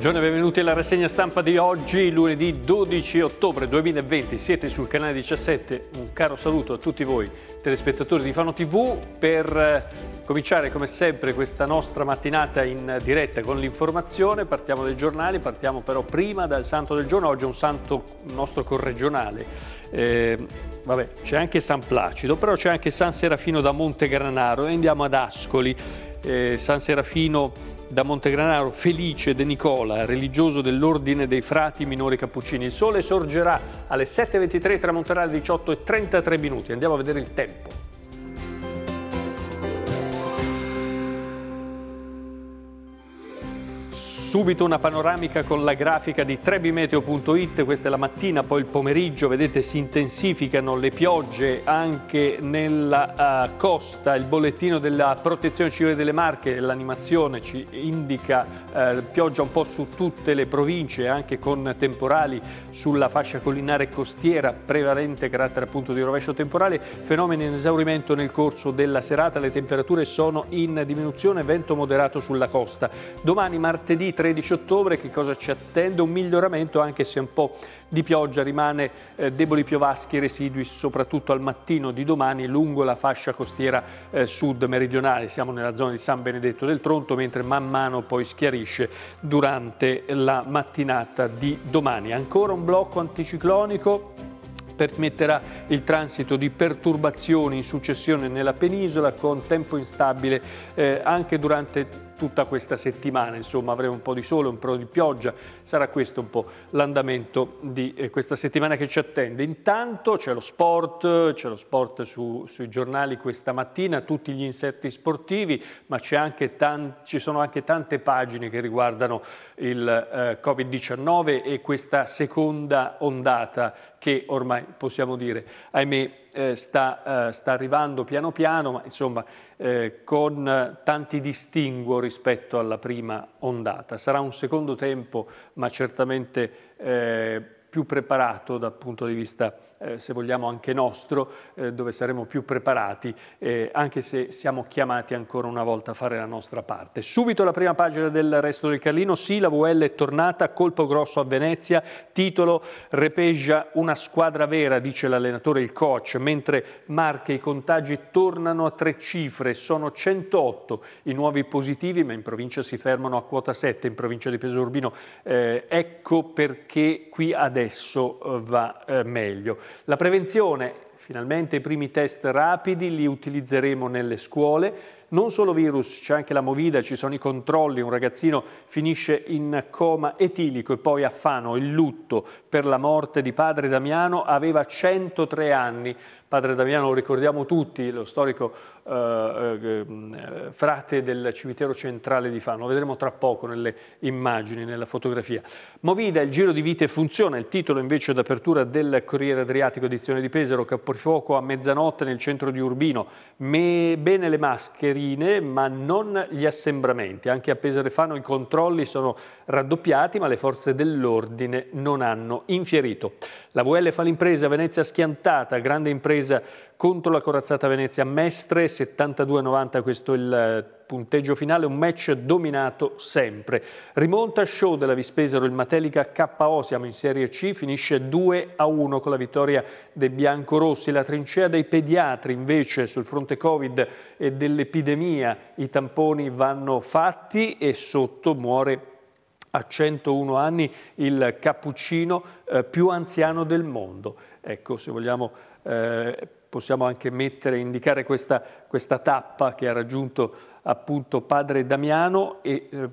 Buongiorno e benvenuti alla rassegna stampa di oggi, lunedì 12 ottobre 2020. Siete sul canale 17. Un caro saluto a tutti voi, telespettatori di Fano TV, per eh, cominciare come sempre questa nostra mattinata in diretta con l'informazione. Partiamo dai giornali, partiamo però prima dal santo del giorno. Oggi è un santo nostro corregionale. Eh, vabbè, c'è anche San Placido, però c'è anche San Serafino da Montegranaro e andiamo ad Ascoli. Eh, San Serafino da Montegranaro Felice De Nicola, religioso dell'Ordine dei Frati Minori Cappuccini. Il sole sorgerà alle 7.23, tramonterà alle 18.33 minuti. Andiamo a vedere il tempo. Subito una panoramica con la grafica di trebimeteo.it, questa è la mattina, poi il pomeriggio, vedete si intensificano le piogge anche nella uh, costa, il bollettino della protezione civile delle Marche, l'animazione ci indica uh, pioggia un po' su tutte le province, anche con temporali sulla fascia collinare costiera, prevalente carattere appunto di rovescio temporale, fenomeni in esaurimento nel corso della serata, le temperature sono in diminuzione, vento moderato sulla costa. Domani martedì 13 ottobre, che cosa ci attende? Un miglioramento anche se un po' di pioggia rimane eh, deboli piovaschi residui soprattutto al mattino di domani lungo la fascia costiera eh, sud meridionale. Siamo nella zona di San Benedetto del Tronto mentre man mano poi schiarisce durante la mattinata di domani. Ancora un blocco anticiclonico permetterà il transito di perturbazioni in successione nella penisola con tempo instabile eh, anche durante tutta questa settimana, insomma avremo un po' di sole, un po' di pioggia, sarà questo un po' l'andamento di eh, questa settimana che ci attende. Intanto c'è lo sport, c'è lo sport su, sui giornali questa mattina, tutti gli insetti sportivi, ma ci sono anche tante pagine che riguardano il eh, Covid-19 e questa seconda ondata che ormai possiamo dire, ahimè, eh, sta, eh, sta, arrivando piano piano, ma insomma eh, con tanti distinguo rispetto alla prima ondata. Sarà un secondo tempo, ma certamente eh, più preparato dal punto di vista eh, se vogliamo anche nostro, eh, dove saremo più preparati, eh, anche se siamo chiamati ancora una volta a fare la nostra parte. Subito la prima pagina del resto del Carlino, sì, la VL è tornata, colpo grosso a Venezia, titolo Repeggia una squadra vera, dice l'allenatore, il coach, mentre Marche i contagi tornano a tre cifre, sono 108 i nuovi positivi, ma in provincia si fermano a quota 7, in provincia di Pesorbino, eh, ecco perché qui adesso eh, va eh, meglio. La prevenzione, finalmente i primi test rapidi li utilizzeremo nelle scuole, non solo virus, c'è anche la movida, ci sono i controlli, un ragazzino finisce in coma etilico e poi a Fano il lutto per la morte di padre Damiano aveva 103 anni, Padre Damiano lo ricordiamo tutti, lo storico eh, eh, eh, frate del cimitero centrale di Fano, lo vedremo tra poco nelle immagini, nella fotografia. Movida, il giro di vite funziona, il titolo invece d'apertura del Corriere Adriatico edizione di Pesaro, Caporfuoco a mezzanotte nel centro di Urbino, Me, bene le mascherine ma non gli assembramenti, anche a Pesaro e Fano i controlli sono raddoppiati, ma le forze dell'ordine non hanno infierito. La VL fa l'impresa Venezia schiantata, grande impresa contro la corazzata Venezia Mestre, 72-90 questo è il punteggio finale, un match dominato sempre. Rimonta show della Vispesero, il Matelica KO, siamo in Serie C, finisce 2-1 con la vittoria dei biancorossi. La trincea dei pediatri invece sul fronte Covid e dell'epidemia, i tamponi vanno fatti e sotto muore a 101 anni il cappuccino eh, più anziano del mondo. Ecco, se vogliamo eh, possiamo anche mettere, indicare questa questa tappa che ha raggiunto appunto padre Damiano e eh,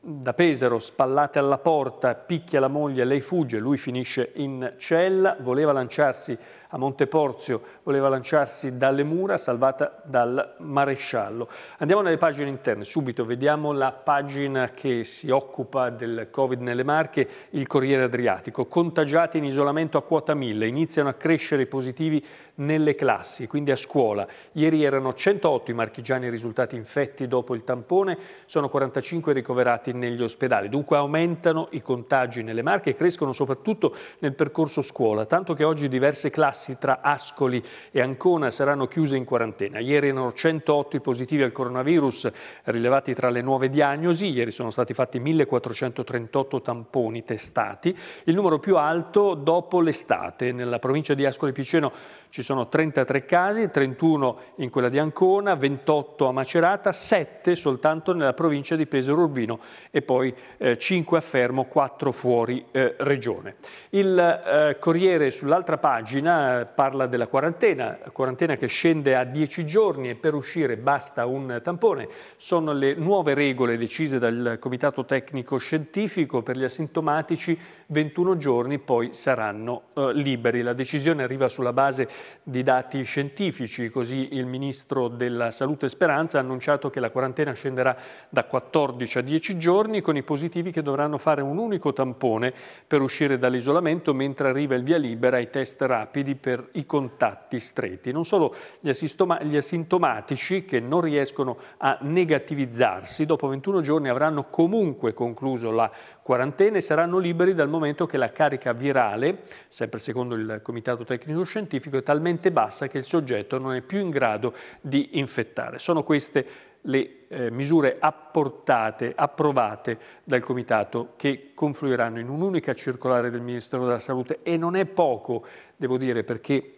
da Pesaro spallate alla porta, picchia la moglie, lei fugge, lui finisce in cella, voleva lanciarsi a Monteporzio, voleva lanciarsi dalle mura, salvata dal maresciallo. Andiamo nelle pagine interne, subito vediamo la pagina che si occupa del Covid nelle Marche, il Corriere Adriatico. Contagiati in isolamento a quota 1000, iniziano a crescere i positivi nelle classi, quindi a scuola. Ieri erano erano 108 i marchigiani risultati infetti dopo il tampone, sono 45 ricoverati negli ospedali. Dunque aumentano i contagi nelle Marche e crescono soprattutto nel percorso scuola, tanto che oggi diverse classi tra Ascoli e Ancona saranno chiuse in quarantena. Ieri erano 108 i positivi al coronavirus rilevati tra le nuove diagnosi, ieri sono stati fatti 1438 tamponi testati, il numero più alto dopo l'estate. Nella provincia di Ascoli Piceno ci sono 33 casi, 31 in quella di Ancona, 28 a Macerata, 7 soltanto nella provincia di Pesaro Urbino e poi eh, 5 a Fermo, 4 fuori eh, regione. Il eh, Corriere sull'altra pagina eh, parla della quarantena, quarantena che scende a 10 giorni e per uscire basta un tampone. Sono le nuove regole decise dal Comitato Tecnico Scientifico per gli asintomatici, 21 giorni poi saranno eh, liberi. La decisione arriva sulla base di dati scientifici, così il Ministro della Salute Speranza ha annunciato che la quarantena scenderà da 14 a 10 giorni con i positivi che dovranno fare un unico tampone per uscire dall'isolamento mentre arriva il via libera ai test rapidi per i contatti stretti. Non solo gli, gli asintomatici che non riescono a negativizzarsi dopo 21 giorni avranno comunque concluso la quarantena quarantene saranno liberi dal momento che la carica virale, sempre secondo il Comitato Tecnico Scientifico, è talmente bassa che il soggetto non è più in grado di infettare. Sono queste le eh, misure apportate, approvate dal Comitato che confluiranno in un'unica circolare del Ministero della Salute e non è poco, devo dire, perché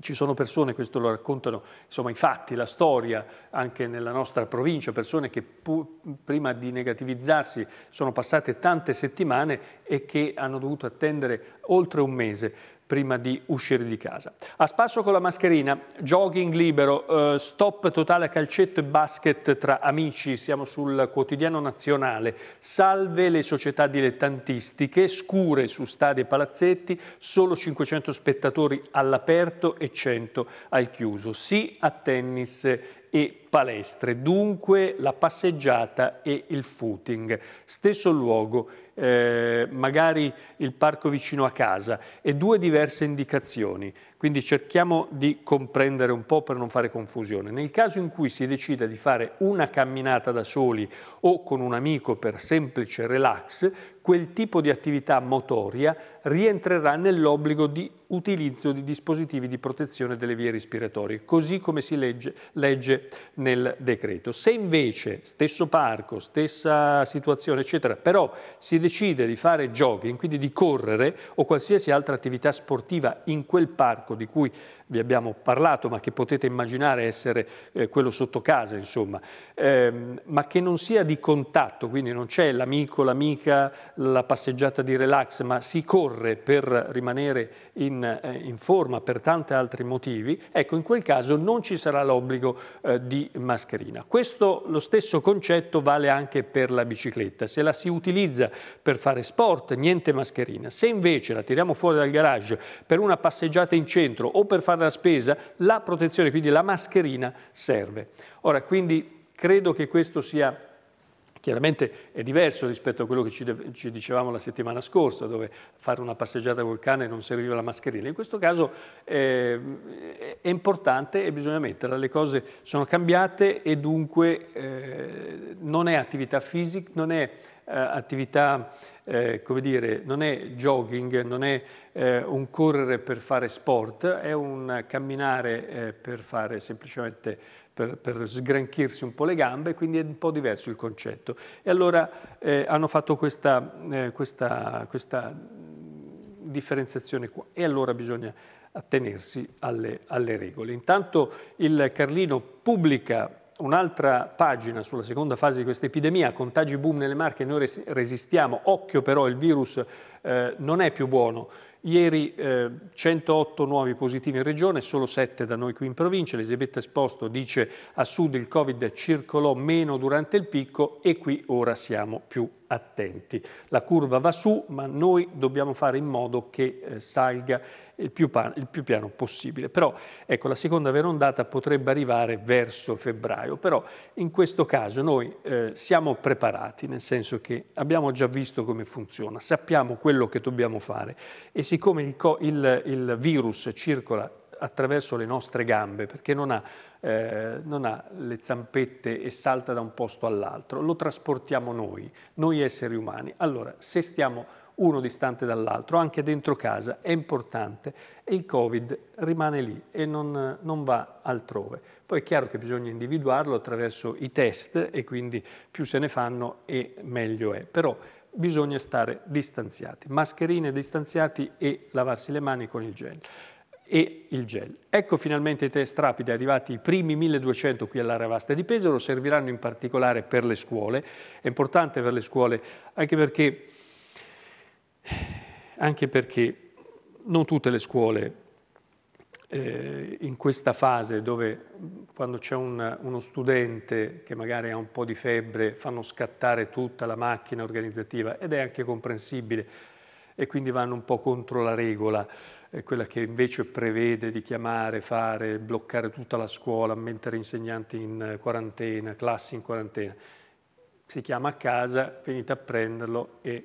ci sono persone, questo lo raccontano insomma, i fatti, la storia, anche nella nostra provincia, persone che prima di negativizzarsi sono passate tante settimane e che hanno dovuto attendere oltre un mese prima di uscire di casa. A spasso con la mascherina, jogging libero, eh, stop totale a calcetto e basket tra amici, siamo sul quotidiano nazionale, salve le società dilettantistiche, scure su stadi e palazzetti, solo 500 spettatori all'aperto e 100 al chiuso. Sì a tennis e palestre, dunque la passeggiata e il footing. Stesso luogo, eh, magari il parco vicino a casa e due diverse indicazioni, quindi cerchiamo di comprendere un po' per non fare confusione. Nel caso in cui si decida di fare una camminata da soli o con un amico per semplice relax, quel tipo di attività motoria rientrerà nell'obbligo di utilizzo di dispositivi di protezione delle vie respiratorie, così come si legge, legge nel decreto. Se invece stesso parco, stessa situazione, eccetera, però si decide di fare jogging, quindi di correre o qualsiasi altra attività sportiva in quel parco di cui vi abbiamo parlato, ma che potete immaginare essere eh, quello sotto casa, insomma, ehm, ma che non sia di contatto, quindi non c'è l'amico, l'amica, la passeggiata di relax, ma si corre per rimanere in, eh, in, forma per tanti altri motivi, ecco, in quel caso non ci sarà l'obbligo eh, di mascherina. Questo, lo stesso concetto vale anche per la bicicletta. Se la si utilizza per fare sport, niente mascherina. Se invece la tiriamo fuori dal garage per una passeggiata in centro o per fare fare la spesa, la protezione, quindi la mascherina serve. Ora, quindi credo che questo sia Chiaramente è diverso rispetto a quello che ci, dicevamo la settimana scorsa, dove fare una passeggiata col cane non serviva la mascherina. In questo caso eh, è importante e bisogna metterla. Le cose sono cambiate e dunque eh, non è attività fisica, non è eh, attività, eh, come dire, non è jogging, non è eh, un correre per fare sport, è un camminare eh, per fare semplicemente per, per, sgranchirsi un po' le gambe, quindi è un po' diverso il concetto. E allora eh, hanno fatto questa, eh, questa, questa, differenziazione qua e allora bisogna attenersi alle, alle regole. Intanto il Carlino pubblica un'altra pagina sulla seconda fase di questa epidemia, contagi boom nelle Marche, noi resistiamo, occhio però il virus eh, non è più buono Ieri eh, 108 nuovi positivi in regione, solo 7 da noi qui in provincia. Elisabetta Esposto dice a sud il Covid circolò meno durante il picco e qui ora siamo più attenti. La curva va su, ma noi dobbiamo fare in modo che eh, salga il più, il più, piano possibile. Però ecco, la seconda vera ondata potrebbe arrivare verso febbraio, però in questo caso noi eh, siamo preparati, nel senso che abbiamo già visto come funziona, sappiamo quello che dobbiamo fare e siccome il, il, il virus circola attraverso le nostre gambe perché non ha, eh, non ha, le zampette e salta da un posto all'altro, lo trasportiamo noi, noi esseri umani. Allora, se stiamo uno distante dall'altro, anche dentro casa, è importante e il Covid rimane lì e non, non, va altrove. Poi è chiaro che bisogna individuarlo attraverso i test e quindi più se ne fanno e meglio è, però bisogna stare distanziati, mascherine distanziati e lavarsi le mani con il gel e il gel. Ecco finalmente i test rapidi arrivati i primi 1200 qui all'area vasta di Pesaro, serviranno in particolare per le scuole, è importante per le scuole anche perché anche perché non tutte le scuole eh, in questa fase dove quando c'è un, uno studente che magari ha un po' di febbre fanno scattare tutta la macchina organizzativa ed è anche comprensibile e quindi vanno un po' contro la regola, eh, quella che invece prevede di chiamare, fare, bloccare tutta la scuola, mettere insegnanti in quarantena, classi in quarantena. Si chiama a casa, venite a prenderlo e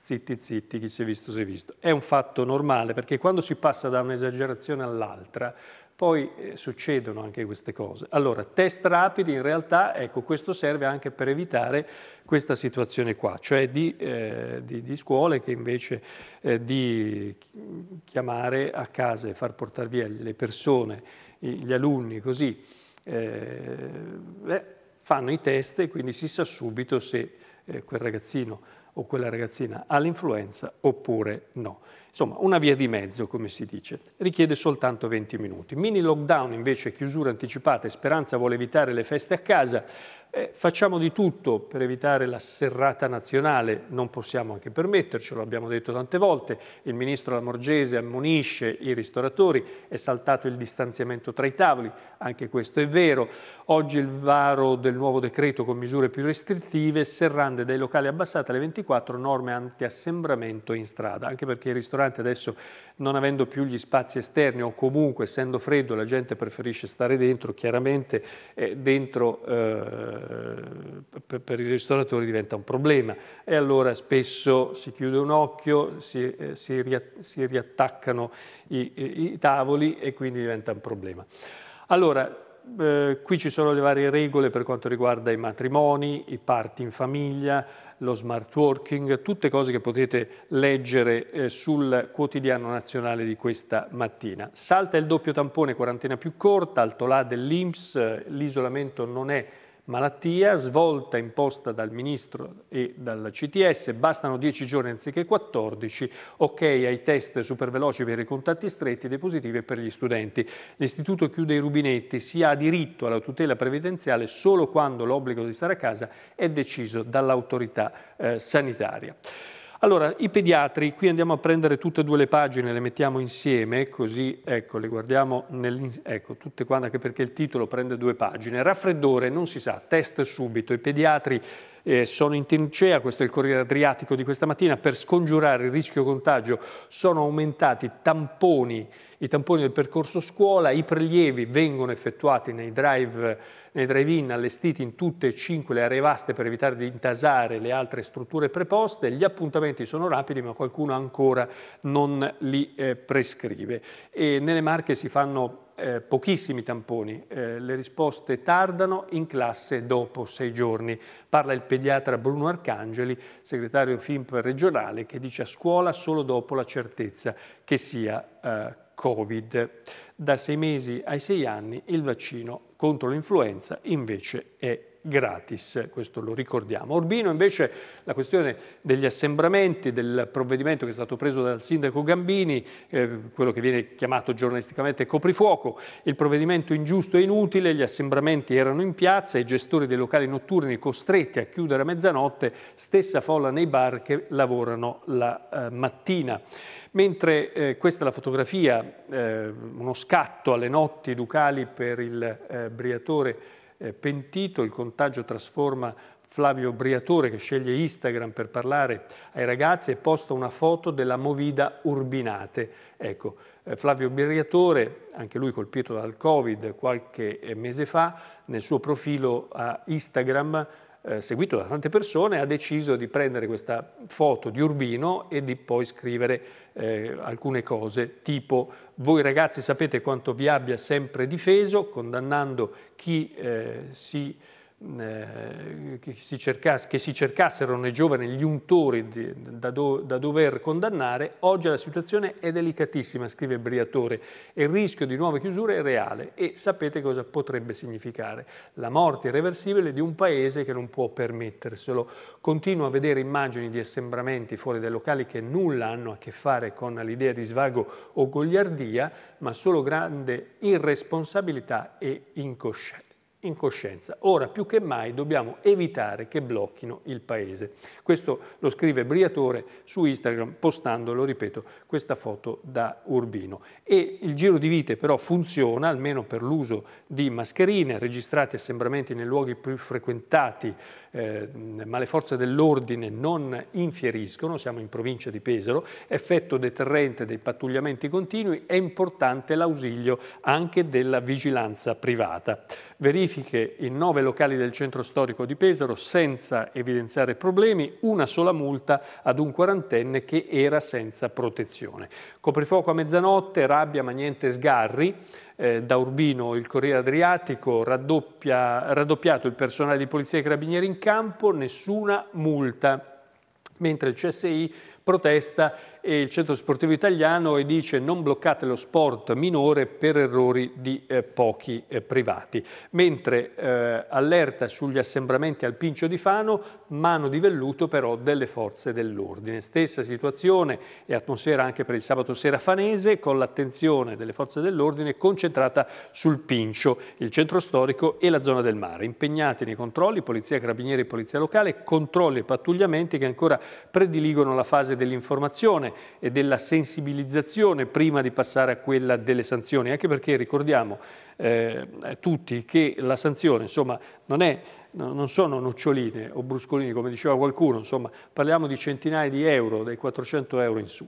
zitti zitti, chi si è visto si è visto. È un fatto normale perché quando si passa da un'esagerazione all'altra poi eh, succedono anche queste cose. Allora, test rapidi in realtà, ecco, questo serve anche per evitare questa situazione qua, cioè di, eh, di, di scuole che invece eh, di chiamare a casa e far portare via le persone, gli alunni, così, eh, beh, fanno i test e quindi si sa subito se eh, quel ragazzino o quella ragazzina ha l'influenza oppure no. Insomma, una via di mezzo, come si dice, richiede soltanto 20 minuti. Mini lockdown invece, chiusura anticipata e speranza vuole evitare le feste a casa, eh, facciamo di tutto per evitare la serrata nazionale, non possiamo anche permettercelo, abbiamo detto tante volte, il ministro Lamorgese ammonisce i ristoratori, è saltato il distanziamento tra i tavoli, anche questo è vero, oggi il varo del nuovo decreto con misure più restrittive, serrande dai locali abbassate alle 24, norme anti-assembramento in strada, anche perché i ristoranti adesso non avendo più gli spazi esterni o comunque essendo freddo la gente preferisce stare dentro, chiaramente eh, dentro... Eh, eh, per, per i ristoratori diventa un problema e allora spesso si chiude un occhio, si, eh, si, ria, si riattaccano i, i, i, tavoli e quindi diventa un problema. Allora, eh, qui ci sono le varie regole per quanto riguarda i matrimoni, i parti in famiglia, lo smart working, tutte cose che potete leggere eh, sul quotidiano nazionale di questa mattina. Salta il doppio tampone, quarantena più corta, alto là dell'Inps, eh, l'isolamento non è malattia, svolta imposta dal Ministro e dal CTS, bastano 10 giorni anziché 14, ok ai test superveloci per i contatti stretti dei positivi e per gli studenti. L'Istituto chiude i rubinetti, si ha diritto alla tutela previdenziale solo quando l'obbligo di stare a casa è deciso dall'autorità eh, sanitaria. Allora, i pediatri, qui andiamo a prendere tutte e due le pagine, le mettiamo insieme, così ecco, le guardiamo ecco, tutte quante, anche perché il titolo prende due pagine. Raffreddore, non si sa, test subito. I pediatri eh, sono in trincea, questo è il Corriere Adriatico di questa mattina, per scongiurare il rischio contagio sono aumentati tamponi, i tamponi del percorso scuola, i prelievi vengono effettuati nei drive, nei drive-in allestiti in tutte e cinque le aree vaste per evitare di intasare le altre strutture preposte, gli appuntamenti sono rapidi ma qualcuno ancora non li eh, prescrive. E nelle Marche si fanno eh, pochissimi tamponi, eh, le risposte tardano in classe dopo sei giorni. Parla il pediatra Bruno Arcangeli, segretario FIMP regionale, che dice a scuola solo dopo la certezza che sia eh, Covid. Da sei mesi ai sei anni il vaccino contro l'influenza invece è gratis, questo lo ricordiamo. Orbino invece la questione degli assembramenti, del provvedimento che è stato preso dal sindaco Gambini, eh, quello che viene chiamato giornalisticamente coprifuoco, il provvedimento ingiusto e inutile, gli assembramenti erano in piazza, i gestori dei locali notturni costretti a chiudere a mezzanotte, stessa folla nei bar che lavorano la eh, mattina. Mentre eh, questa è la fotografia, eh, uno scatto alle notti ducali per il eh, Briatore eh, pentito, il contagio trasforma Flavio Briatore che sceglie Instagram per parlare ai ragazzi e posta una foto della Movida Urbinate. Ecco, eh, Flavio Briatore, anche lui colpito dal Covid qualche eh, mese fa, nel suo profilo a Instagram eh, seguito da tante persone, ha deciso di prendere questa foto di Urbino e di poi scrivere eh, alcune cose tipo voi ragazzi sapete quanto vi abbia sempre difeso condannando chi eh, si eh, che, si che, si cercassero nei giovani gli untori di, da, do, da dover condannare, oggi la situazione è delicatissima, scrive Briatore, e il rischio di nuove chiusure è reale e sapete cosa potrebbe significare. La morte irreversibile di un paese che non può permetterselo. Continuo a vedere immagini di assembramenti fuori dai locali che nulla hanno a che fare con l'idea di svago o gogliardia, ma solo grande irresponsabilità e incoscienza in coscienza. Ora più che mai dobbiamo evitare che blocchino il paese. Questo lo scrive Briatore su Instagram postando, lo ripeto, questa foto da Urbino. E il giro di vite però funziona, almeno per l'uso di mascherine, registrati assembramenti nei luoghi più frequentati, eh, ma le forze dell'ordine non infieriscono, siamo in provincia di Pesaro, effetto deterrente dei pattugliamenti continui, è importante l'ausilio anche della vigilanza privata. Verifica verifiche in nove locali del centro storico di Pesaro senza evidenziare problemi, una sola multa ad un quarantenne che era senza protezione. Coprifuoco a mezzanotte, rabbia ma niente sgarri, eh, da Urbino il Corriere Adriatico, raddoppia, raddoppiato il personale di polizia e carabinieri in campo, nessuna multa mentre il CSI protesta e il Centro Sportivo Italiano e dice non bloccate lo sport minore per errori di eh, pochi eh, privati. Mentre eh, allerta sugli assembramenti al Pincio di Fano, mano di velluto però delle forze dell'ordine. Stessa situazione e atmosfera anche per il sabato sera fanese con l'attenzione delle forze dell'ordine concentrata sul Pincio, il centro storico e la zona del mare. Impegnati nei controlli, polizia carabinieri e polizia locale, controlli e pattugliamenti che ancora prediligono la fase dell'informazione prevenzione e della sensibilizzazione prima di passare a quella delle sanzioni, anche perché ricordiamo eh, tutti che la sanzione insomma, non, è, non sono noccioline o bruscolini come diceva qualcuno, insomma, parliamo di centinaia di euro, dai 400 euro in su.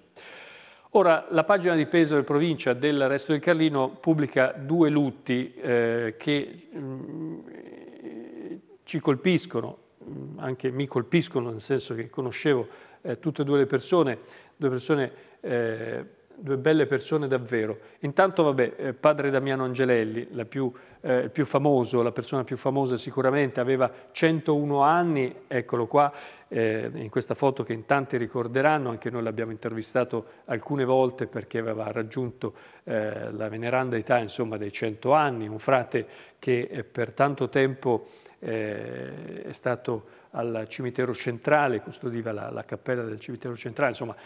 Ora, la pagina di peso del provincia del Resto del Carlino pubblica due lutti eh, che mh, mm, ci colpiscono, mm, anche mi colpiscono, nel senso che conoscevo eh, tutte e due le persone due persone, eh, due belle persone davvero. Intanto, vabbè, eh, padre Damiano Angelelli, il più, eh, più famoso, la persona più famosa sicuramente, aveva 101 anni, eccolo qua, eh, in questa foto che in tanti ricorderanno, anche noi l'abbiamo intervistato alcune volte perché aveva raggiunto eh, la veneranda età, insomma, dei 100 anni, un frate che per tanto tempo è stato al cimitero centrale, custodiva la, la cappella del cimitero centrale, insomma,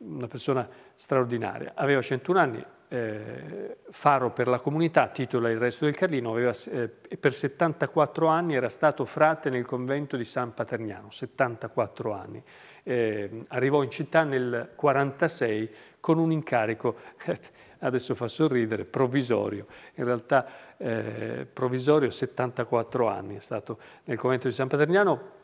una persona straordinaria. Aveva 101 anni, eh, faro per la comunità, titola Il resto del Carlino, aveva, eh, per 74 anni era stato frate nel convento di San Paterniano, 74 anni. Eh, arrivò in città nel 1946 con un incarico, adesso fa sorridere, provvisorio, in realtà eh, provvisorio 74 anni, è stato nel convento di San Paterniano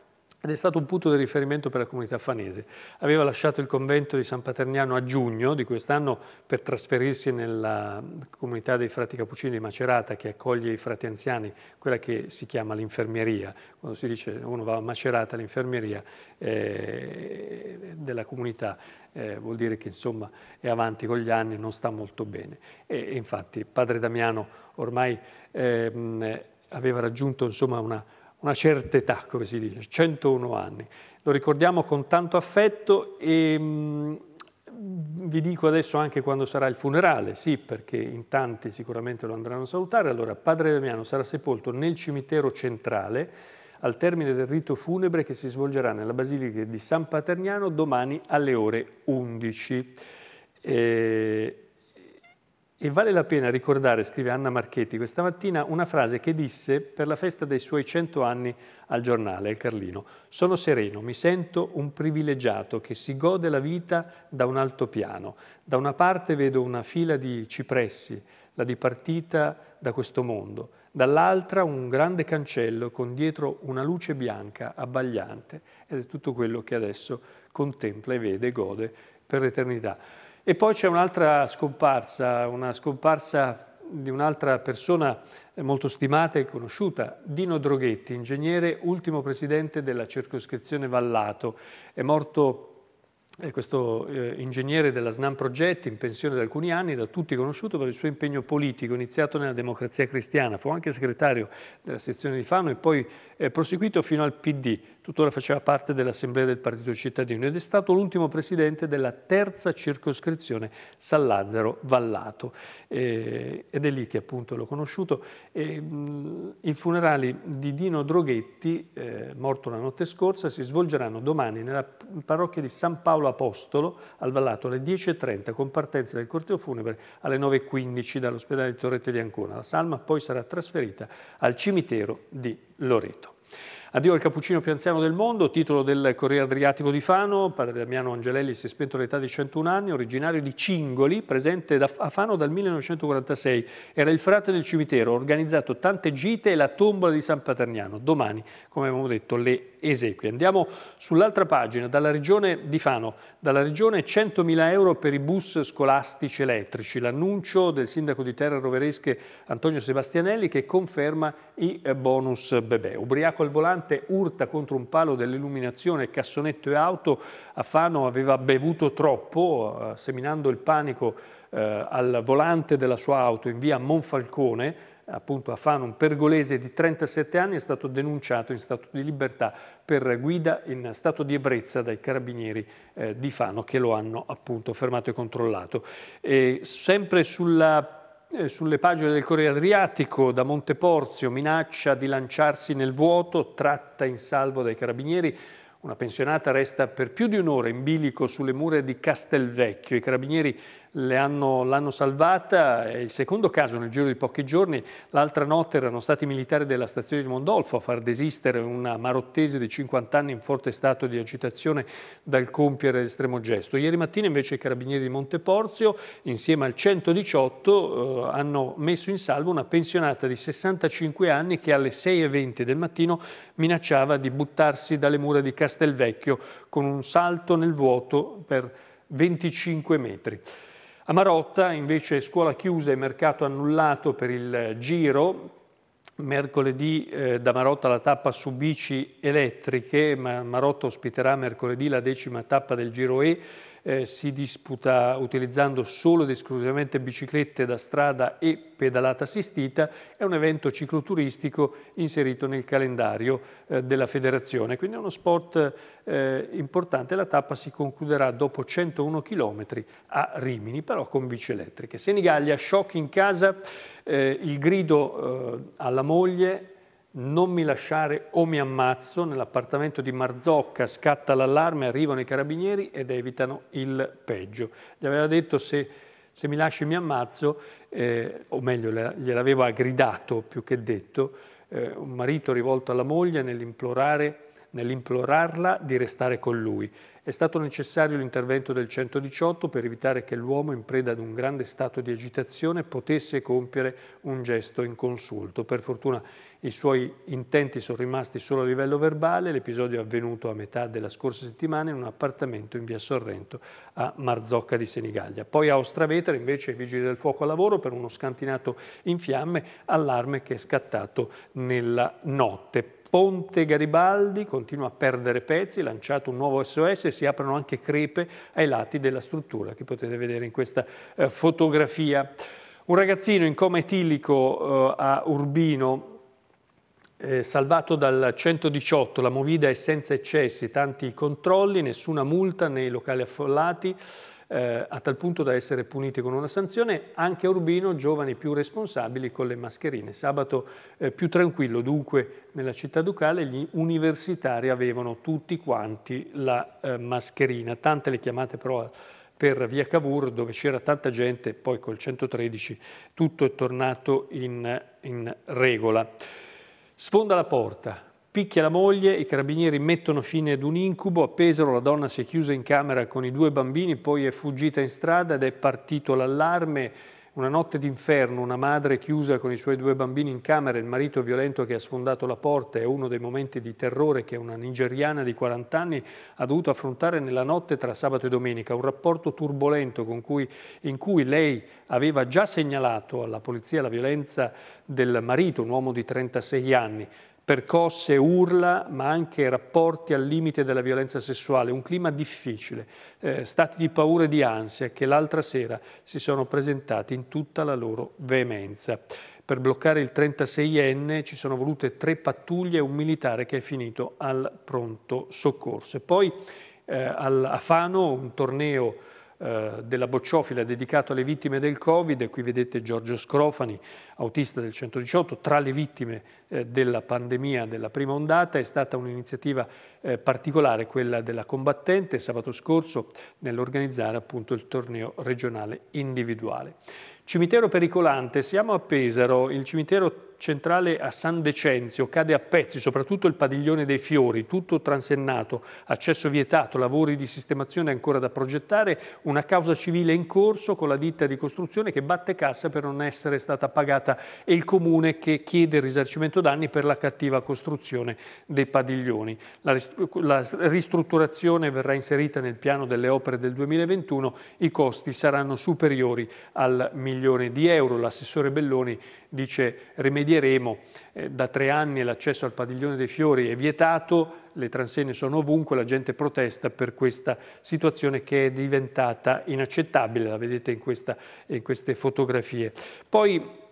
ed è stato un punto di riferimento per la comunità fanese. Aveva lasciato il convento di San Paterniano a giugno di quest'anno per trasferirsi nella comunità dei frati cappuccini di Macerata che accoglie i frati anziani, quella che si chiama l'infermeria. quando si dice uno va a Macerata l'infermeria eh, della comunità eh, vuol dire che insomma è avanti con gli anni e non sta molto bene. E, infatti padre Damiano ormai eh, aveva raggiunto insomma una una certa età, come si dice, 101 anni. Lo ricordiamo con tanto affetto e mm, vi dico adesso anche quando sarà il funerale, sì, perché in tanti sicuramente lo andranno a salutare. Allora, Padre Damiano sarà sepolto nel cimitero centrale al termine del rito funebre che si svolgerà nella Basilica di San Paterniano domani alle ore 11. Eh, e vale la pena ricordare, scrive Anna Marchetti questa mattina, una frase che disse per la festa dei suoi cento anni al giornale, il Carlino. Sono sereno, mi sento un privilegiato che si gode la vita da un altopiano. Da una parte vedo una fila di cipressi, la dipartita da questo mondo, dall'altra un grande cancello con dietro una luce bianca abbagliante ed è tutto quello che adesso contempla e vede e gode per l'eternità. E poi c'è un'altra scomparsa, una scomparsa di un'altra persona molto stimata e conosciuta, Dino Droghetti, ingegnere ultimo presidente della circoscrizione Vallato. È morto eh, questo eh, ingegnere della SNAM Progetti, in pensione da alcuni anni, da tutti conosciuto per il suo impegno politico, iniziato nella democrazia cristiana, fu anche segretario della sezione di Fano e poi eh, proseguito fino al PD, tuttora faceva parte dell'Assemblea del Partito Cittadino ed è stato l'ultimo presidente della terza circoscrizione San Lazzaro-Vallato eh, ed è lì che appunto l'ho conosciuto. E, mh, I funerali di Dino Droghetti, eh, morto la notte scorsa, si svolgeranno domani nella parrocchia di San Paolo Apostolo al Vallato alle 10.30 con partenza del corteo funebre alle 9.15 dall'ospedale di Torrette di Ancona. La salma poi sarà trasferita al cimitero di Loreto. Addio al cappuccino più anziano del mondo, titolo del Corriere Adriatico di Fano, padre Damiano Angelelli si è spento all'età di 101 anni, originario di Cingoli, presente a Fano dal 1946. Era il frate del cimitero, ha organizzato tante gite e la tombola di San Paterniano. Domani, come abbiamo detto, le esequie. Andiamo sull'altra pagina, dalla regione di Fano, dalla regione 100.000 euro per i bus scolastici elettrici, l'annuncio del sindaco di Terra Roveresche Antonio Sebastianelli che conferma i eh, bonus bebè. Ubriaco al volante urta contro un palo dell'illuminazione, cassonetto e auto, a Fano aveva bevuto troppo, eh, seminando il panico eh, al volante della sua auto in via Monfalcone, appunto a Fano, un pergolese di 37 anni, è stato denunciato in stato di libertà per guida in stato di ebbrezza dai carabinieri eh, di Fano che lo hanno appunto fermato e controllato. E sempre sulla eh, sulle pagine del Corriere Adriatico, da Monteporzio, minaccia di lanciarsi nel vuoto, tratta in salvo dai carabinieri. Una pensionata resta per più di un'ora in bilico sulle mura di Castelvecchio. I carabinieri l'hanno, salvata, è il secondo caso nel giro di pochi giorni, l'altra notte erano stati militari della stazione di Mondolfo a far desistere una marottese di 50 anni in forte stato di agitazione dal compiere l'estremo gesto. Ieri mattina invece i carabinieri di Monteporzio insieme al 118 eh, hanno messo in salvo una pensionata di 65 anni che alle 6.20 del mattino minacciava di buttarsi dalle mura di Castelvecchio con un salto nel vuoto per 25 metri. A Marotta invece scuola chiusa e mercato annullato per il giro, mercoledì eh, da Marotta la tappa su bici elettriche, ma Marotta ospiterà mercoledì la decima tappa del Giro E, eh, si disputa utilizzando solo ed esclusivamente biciclette da strada e pedalata assistita, è un evento cicloturistico inserito nel calendario eh, della federazione. Quindi è uno sport eh, importante. La tappa si concluderà dopo 101 km a Rimini, però con bici elettriche. Senigallia, shock in casa, eh, il grido eh, alla moglie non mi lasciare o mi ammazzo, nell'appartamento di Marzocca scatta l'allarme, arrivano i carabinieri ed evitano il peggio. Gli aveva detto se, se mi lasci mi ammazzo, eh, o meglio gliel'aveva gridato più che detto, eh, un marito rivolto alla moglie nell'implorare nell'implorarla di restare con lui. È stato necessario l'intervento del 118 per evitare che l'uomo in preda ad un grande stato di agitazione potesse compiere un gesto inconsulto. Per fortuna i suoi intenti sono rimasti solo a livello verbale, l'episodio è avvenuto a metà della scorsa settimana in un appartamento in via Sorrento a Marzocca di Senigallia. Poi a Ostravetere invece i vigili del fuoco a lavoro per uno scantinato in fiamme, allarme che è scattato nella notte. Ponte Garibaldi continua a perdere pezzi, lanciato un nuovo SOS e si aprono anche crepe ai lati della struttura che potete vedere in questa eh, fotografia. Un ragazzino in coma etilico eh, a Urbino eh, salvato dal 118, la movida è senza eccessi, tanti controlli, nessuna multa nei locali affollati eh, a tal punto da essere puniti con una sanzione, anche a Urbino giovani più responsabili con le mascherine. Sabato eh, più tranquillo, dunque nella città ducale gli universitari avevano tutti quanti la eh, mascherina, tante le chiamate però per via Cavour dove c'era tanta gente, poi col 113 tutto è tornato in, in regola. Sfonda la porta, Picchia la moglie, i carabinieri mettono fine ad un incubo, a Pesaro la donna si è chiusa in camera con i due bambini, poi è fuggita in strada ed è partito l'allarme. Una notte d'inferno, una madre chiusa con i suoi due bambini in camera, il marito violento che ha sfondato la porta è uno dei momenti di terrore che una nigeriana di 40 anni ha dovuto affrontare nella notte tra sabato e domenica. Un rapporto turbolento cui, in cui lei aveva già segnalato alla polizia la violenza del marito, un uomo di 36 anni percosse, urla, ma anche rapporti al limite della violenza sessuale, un clima difficile, eh, stati di paura e di ansia che l'altra sera si sono presentati in tutta la loro veemenza. Per bloccare il 36enne ci sono volute tre pattuglie e un militare che è finito al pronto soccorso. E poi eh, a Fano un torneo eh, della bocciofila dedicato alle vittime del Covid, qui vedete Giorgio Scrofani, autista del 118, tra le vittime eh, della pandemia della prima ondata, è stata un'iniziativa eh, particolare quella della combattente sabato scorso nell'organizzare appunto il torneo regionale individuale. Cimitero pericolante, siamo a Pesaro, il cimitero centrale a San Decenzio cade a pezzi, soprattutto il padiglione dei fiori, tutto transennato, accesso vietato, lavori di sistemazione ancora da progettare, una causa civile in corso con la ditta di costruzione che batte cassa per non essere stata pagata e il comune che chiede il risarcimento danni per la cattiva costruzione dei padiglioni. La, la ristrutturazione verrà inserita nel piano delle opere del 2021, i costi saranno superiori al milione di euro. L'assessore Belloni dice rimediare vedremo, eh, da tre anni l'accesso al padiglione dei fiori è vietato, le transenne sono ovunque, la gente protesta per questa situazione che è diventata inaccettabile, la vedete in, questa, in queste fotografie. Poi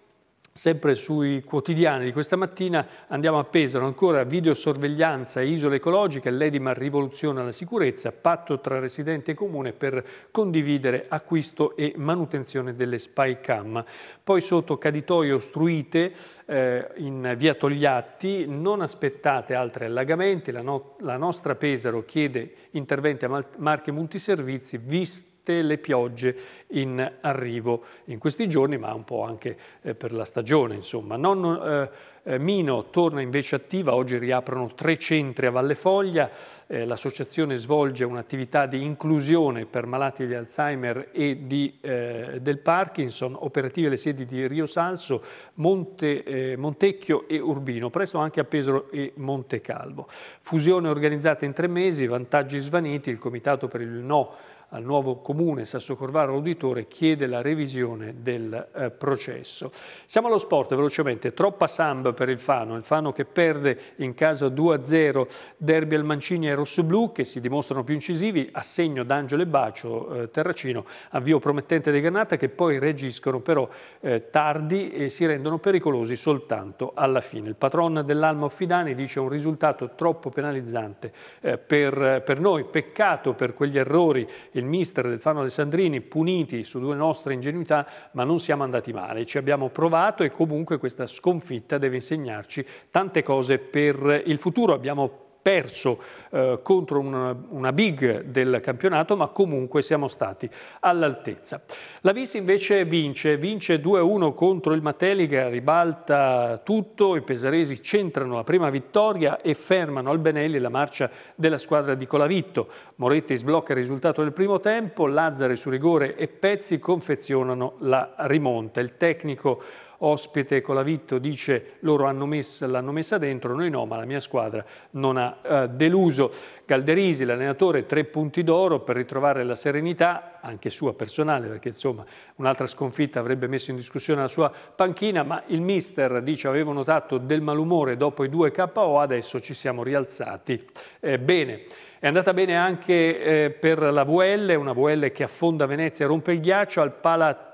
Sempre sui quotidiani di questa mattina andiamo a Pesaro, ancora videosorveglianza e isole ecologiche, l'Edima rivoluziona la sicurezza, patto tra residente e comune per condividere acquisto e manutenzione delle spy cam. Poi sotto caditoie ostruite eh, in via Togliatti, non aspettate altri allagamenti, la, no la nostra Pesaro chiede interventi a marche multiservizi, vista tutte le piogge in arrivo in questi giorni, ma un po' anche eh, per la stagione. Insomma. Nonno eh, eh, Mino torna invece attiva, oggi riaprono tre centri a Valle Foglia, eh, l'associazione svolge un'attività di inclusione per malati di Alzheimer e di, eh, del Parkinson, operative le sedi di Rio Salso, Monte, eh, Montecchio e Urbino, presto anche a Pesaro e Montecalvo. Fusione organizzata in tre mesi, vantaggi svaniti, il Comitato per il No al nuovo comune Sasso Corvaro Auditore chiede la revisione del eh, processo. Siamo allo sport, velocemente, troppa samba per il Fano, il Fano che perde in casa 2-0 derby al Mancini e Rossoblu che si dimostrano più incisivi, assegno d'Angelo e Bacio, eh, Terracino, avvio promettente dei Granata che poi reagiscono però eh, tardi e si rendono pericolosi soltanto alla fine. Il patron dell'Alma Offidani dice un risultato troppo penalizzante eh, per, per, noi, peccato per quegli errori, il il mister del Fano Alessandrini, puniti su due nostre ingenuità, ma non siamo andati male. Ci abbiamo provato e comunque questa sconfitta deve insegnarci tante cose per il futuro. Abbiamo perso eh, contro una, una, big del campionato, ma comunque siamo stati all'altezza. La Vis invece vince, vince 2-1 contro il Matelica, ribalta tutto, i pesaresi centrano la prima vittoria e fermano al Benelli la marcia della squadra di Colavitto. Moretti sblocca il risultato del primo tempo, Lazzare su rigore e Pezzi confezionano la rimonta. Il tecnico ospite Colavitto dice loro l'hanno messa, messa dentro, noi no, ma la mia squadra non ha eh, deluso. Calderisi, l'allenatore, tre punti d'oro per ritrovare la serenità, anche sua personale, perché insomma un'altra sconfitta avrebbe messo in discussione la sua panchina, ma il mister dice avevo notato del malumore dopo i due KO, adesso ci siamo rialzati. Eh, bene. È andata bene anche eh, per la VL, una VL che affonda Venezia e rompe il ghiaccio al Palatino.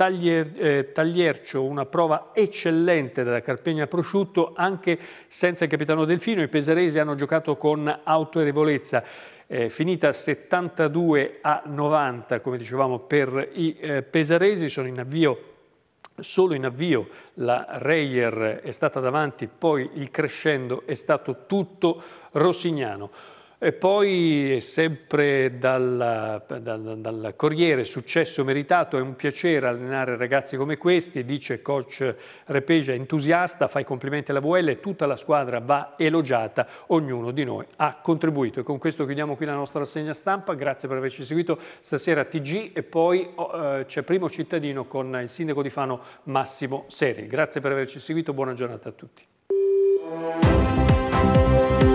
Taglier, eh, Tagliercio, una prova eccellente della Carpegna Prosciutto, anche senza il capitano Delfino, i peseresi hanno giocato con autorevolezza. Eh, finita 72 a 90, come dicevamo, per i eh, pesaresi, sono in avvio solo in avvio la Reyer è stata davanti, poi il crescendo è stato tutto rossignano. E poi sempre dal, dal, dal, Corriere, successo meritato, è un piacere allenare ragazzi come questi, dice coach Repeja, entusiasta, fai i complimenti alla VL, tutta la squadra va elogiata, ognuno di noi ha contribuito. E con questo chiudiamo qui la nostra rassegna stampa, grazie per averci seguito stasera a TG e poi oh, eh, c'è Primo Cittadino con il sindaco di Fano Massimo Seri. Grazie per averci seguito, buona giornata a tutti.